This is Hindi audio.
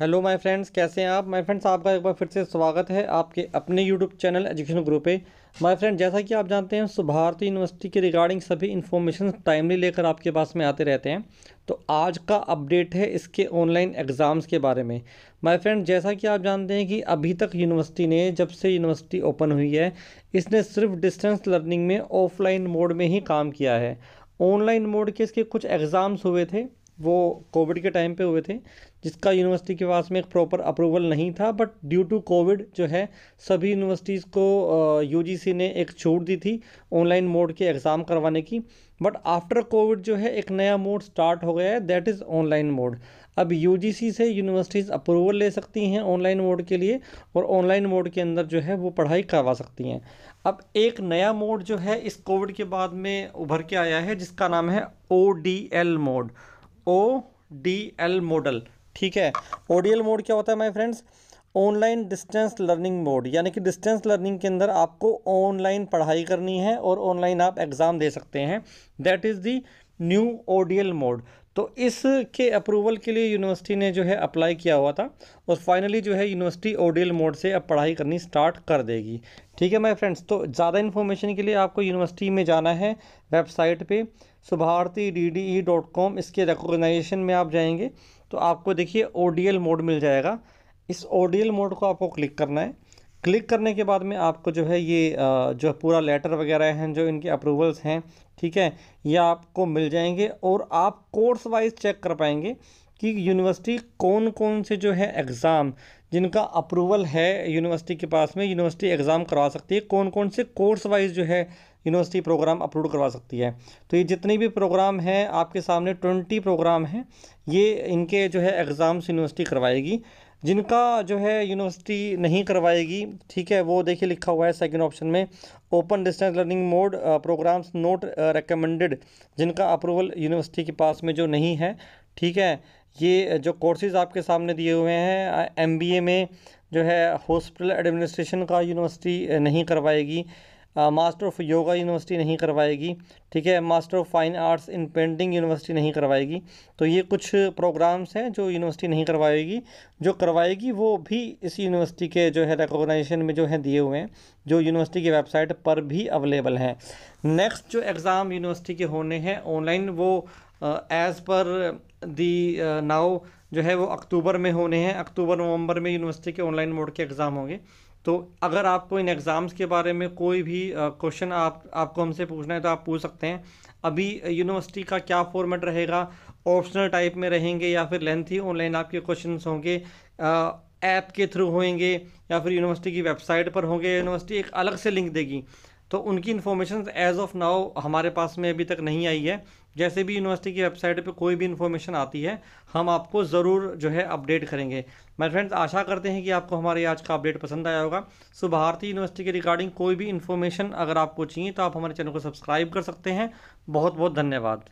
हेलो माय फ्रेंड्स कैसे हैं आप माय फ्रेंड्स आपका एक बार फिर से स्वागत है आपके अपने यूट्यूब चैनल एजुकेशन ग्रुप पे माय फ्रेंड जैसा कि आप जानते हैं सुभारती यूनिवर्सिटी के रिगार्डिंग सभी इन्फॉर्मेशन टाइमली लेकर आपके पास में आते रहते हैं तो आज का अपडेट है इसके ऑनलाइन एग्ज़ाम्स के बारे में माय फ्रेंड जैसा कि आप जानते हैं कि अभी तक यूनिवर्सिटी ने जब से यूनिवर्सिटी ओपन हुई है इसने सिर्फ डिस्टेंस लर्निंग में ऑफलाइन मोड में ही काम किया है ऑनलाइन मोड के इसके कुछ एग्ज़ाम्स हुए थे वो कोविड के टाइम पे हुए थे जिसका यूनिवर्सिटी के पास में एक प्रॉपर अप्रूवल नहीं था बट ड्यू टू कोविड जो है सभी यूनिवर्सिटीज़ को यूजीसी ने एक छूट दी थी ऑनलाइन मोड के एग्ज़ाम करवाने की बट आफ्टर कोविड जो है एक नया मोड स्टार्ट हो गया है दैट इज़ ऑनलाइन मोड अब यू से यूनिवर्सिटीज़ अप्रूवल ले सकती हैं ऑनलाइन मोड के लिए और ऑनलाइन मोड के अंदर जो है वो पढ़ाई करवा सकती हैं अब एक नया मोड जो है इस कोविड के बाद में उभर के आया है जिसका नाम है O mode O D L model ठीक है एल मोड क्या होता है my friends online distance learning mode यानी कि डिस्टेंस लर्निंग के अंदर आपको ऑनलाइन पढ़ाई करनी है और ऑनलाइन आप एग्ज़ाम दे सकते हैं that is the new L mode तो इसके अप्रूवल के लिए यूनिवर्सिटी ने जो है अप्लाई किया हुआ था और फाइनली जो है यूनिवर्सिटी ओडियल मोड से अब पढ़ाई करनी स्टार्ट कर देगी ठीक है माय फ्रेंड्स तो ज़्यादा इन्फॉर्मेशन के लिए आपको यूनिवर्सिटी में जाना है वेबसाइट पे Subharti D D E dot com इसके रिकोगनाइजेशन में आप जाएंगे तो आपको देखिए ओ मोड मिल जाएगा इस ओ मोड को आपको क्लिक करना है क्लिक करने के बाद में आपको जो है ये जो पूरा लेटर वगैरह हैं जो इनके अप्रूवल्स हैं ठीक है ये आपको मिल जाएंगे और आप कोर्स वाइज चेक कर पाएंगे कि यूनिवर्सिटी कौन कौन से जो है एग्ज़ाम जिनका अप्रूवल है यूनिवर्सिटी के पास में यूनिवर्सिटी एग्ज़ाम करवा सकती है कौन कौन से कोर्स वाइज जो है यूनिवर्सिटी प्रोग्राम अप्रूव करवा सकती है तो ये जितने भी प्रोग्राम हैं आपके सामने ट्वेंटी प्रोग्राम हैं ये इनके जो है एग्ज़ाम्स यूनिवर्सिटी करवाएगी जिनका जो है यूनिवर्सिटी नहीं करवाएगी ठीक है वो देखिए लिखा हुआ है सेकंड ऑप्शन में open distance learning mode programs not recommended जिनका अप्रूवल यूनिवर्सिटी के पास में जो नहीं है ठीक है ये जो कोर्सेज आपके सामने दिए हुए हैं एमबीए में जो है हॉस्पिटल एडमिनिस्ट्रेशन का यूनिवर्सिटी नहीं करवाएगी मास्टर ऑफ योगा यूनिवर्सिटी नहीं करवाएगी ठीक है master of fine arts in painting university नहीं करवाएगी तो ये कुछ प्रोग्राम्स हैं जो यूनिवर्सिटी नहीं करवाएगी जो करवाएगी वो भी इस यूनिवर्सिटी के जो है रिकोगनाइजेशन में जो है दिए हुए हैं जो यूनिवर्सिटी की वेबसाइट पर भी अवेलेबल हैं नेक्स्ट जो एग्ज़ाम यूनिवर्सिटी के होने हैं ऑनलाइन वो एज़ पर दी नाउ जो है वो अक्टूबर में होने हैं अक्टूबर नवंबर में यूनिवर्सिटी के ऑनलाइन मोड के एग्ज़ाम होंगे तो अगर आपको इन एग्ज़ाम्स के बारे में कोई भी क्वेश्चन आप आपको हमसे पूछना है तो आप पूछ सकते हैं अभी यूनिवर्सिटी का क्या फॉर्मेट रहेगा ऑप्शनल टाइप में रहेंगे या फिर लेंथी ऑनलाइन आपके क्वेश्चन होंगे ऐप के थ्रू होंगे या फिर यूनिवर्सिटी की वेबसाइट पर होंगे यूनिवर्सिटी एक अलग से लिंक देगी तो उनकी इन्फॉर्मेशन एज ऑफ नाउ हमारे पास में अभी तक नहीं आई है जैसे भी यूनिवर्सिटी की वेबसाइट पे कोई भी इन्फॉर्मेशन आती है हम आपको ज़रूर जो है अपडेट करेंगे मेरे फ्रेंड्स आशा करते हैं कि आपको हमारे आज का अपडेट पसंद आया होगा सो भारतीय यूनिवर्सिटी के रिगार्डिंग कोई भी इन्फॉर्मेशन अगर आपको चाहिए तो आप हमारे चैनल को सब्सक्राइब कर सकते हैं बहुत बहुत धन्यवाद